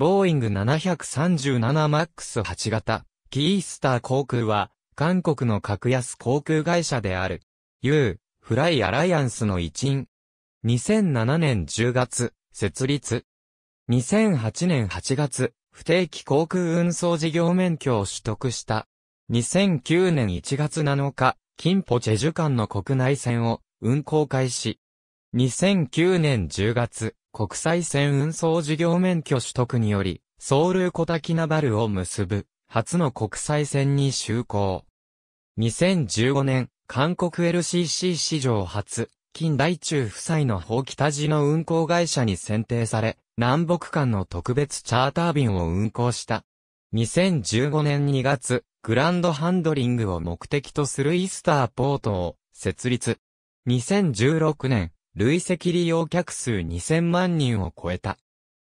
ボーイング 737MAX 8型、キースター航空は、韓国の格安航空会社である、U、フライアライアンスの一員。2007年10月、設立。2008年8月、不定期航空運送事業免許を取得した。2009年1月7日、金浦チェジュ間の国内線を運航開始。2009年10月、国際線運送事業免許取得により、ソウルコタキナバルを結ぶ、初の国際線に就航。2015年、韓国 LCC 史上初、近代中夫妻の法北寺の運航会社に選定され、南北間の特別チャーター便を運航した。2015年2月、グランドハンドリングを目的とするイスターポートを設立。2016年、累積利用客数2000万人を超えた。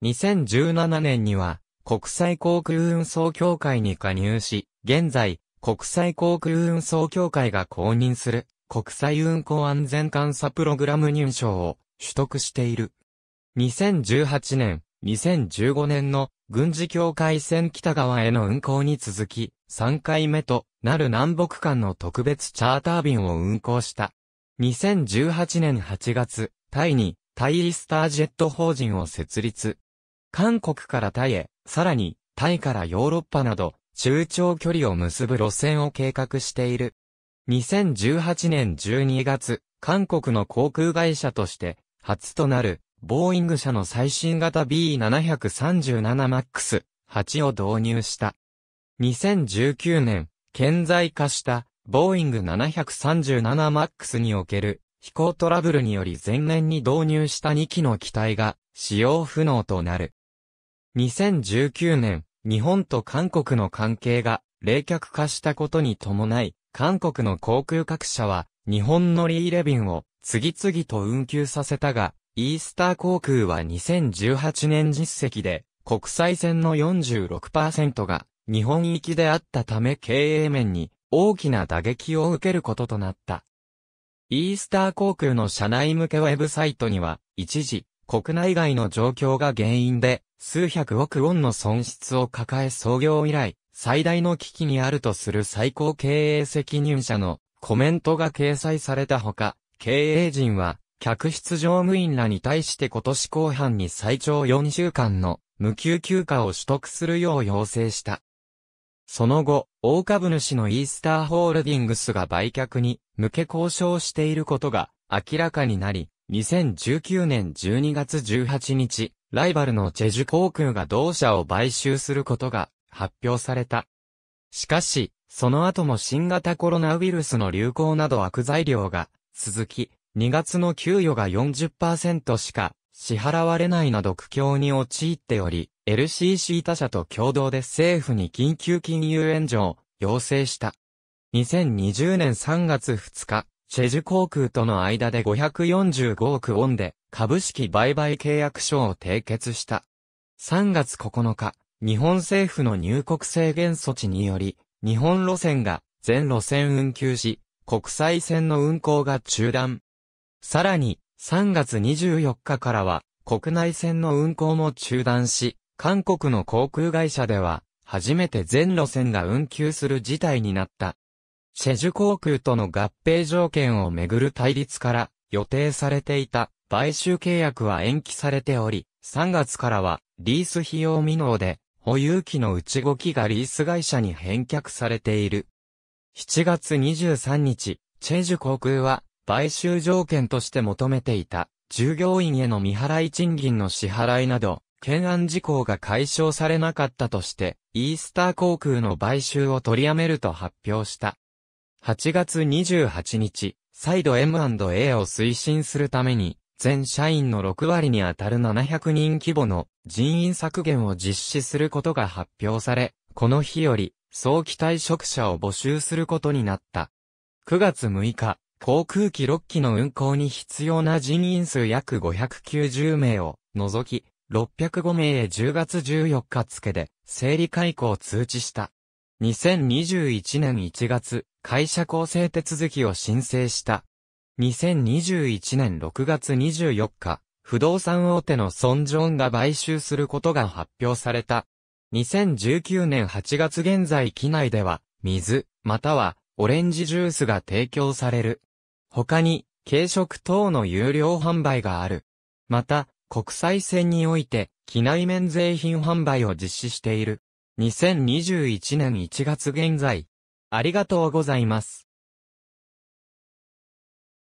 2017年には、国際航空運送協会に加入し、現在、国際航空運送協会が公認する国際運航安全監査プログラム入賞を取得している。2018年、2015年の軍事境界線北側への運航に続き、3回目となる南北間の特別チャーター便を運航した。2018年8月、タイに、タイリスタージェット法人を設立。韓国からタイへ、さらに、タイからヨーロッパなど、中長距離を結ぶ路線を計画している。2018年12月、韓国の航空会社として、初となる、ボーイング社の最新型 B737MAX8 を導入した。2019年、顕在化したボーイング 737MAX における飛行トラブルにより前年に導入した2機の機体が使用不能となる。2019年、日本と韓国の関係が冷却化したことに伴い、韓国の航空各社は日本のリーレビンを次々と運休させたが、イースター航空は2018年実績で国際線の46%が日本行きであったため経営面に大きな打撃を受けることとなった。イースター航空の社内向けウェブサイトには、一時、国内外の状況が原因で、数百億ウォンの損失を抱え創業以来、最大の危機にあるとする最高経営責任者のコメントが掲載されたほか、経営陣は、客室乗務員らに対して今年後半に最長4週間の無給休暇を取得するよう要請した。その後、大株主のイースターホールディングスが売却に向け交渉していることが明らかになり、2019年12月18日、ライバルのチェジュ航空が同社を買収することが発表された。しかし、その後も新型コロナウイルスの流行など悪材料が続き、2月の給与が40%しか支払われないなど苦境に陥っており、LCC 他社と共同で政府に緊急金融援助を要請した。2020年3月2日、チェジュ航空との間で545億ウォンで株式売買契約書を締結した。3月9日、日本政府の入国制限措置により、日本路線が全路線運休し、国際線の運行が中断。さらに、3月24日からは、国内線の運行も中断し、韓国の航空会社では、初めて全路線が運休する事態になった。チェジュ航空との合併条件をめぐる対立から予定されていた買収契約は延期されており、3月からはリース費用未納で保有機の内動きがリース会社に返却されている。7月23日、チェジュ航空は買収条件として求めていた従業員への未払い賃金の支払いなど懸案事項が解消されなかったとして、イースター航空の買収を取りやめると発表した。8月28日、再度 M&A を推進するために、全社員の6割にあたる700人規模の人員削減を実施することが発表され、この日より早期退職者を募集することになった。9月6日、航空機6機の運航に必要な人員数約590名を除き、605名へ10月14日付で、整理解雇を通知した。2021年1月、会社構成手続きを申請した。2021年6月24日、不動産大手のソン・ジョンが買収することが発表された。2019年8月現在機内では、水、または、オレンジジュースが提供される。他に、軽食等の有料販売がある。また、国際線において、機内免税品販売を実施している。2021年1月現在。ありがとうございます。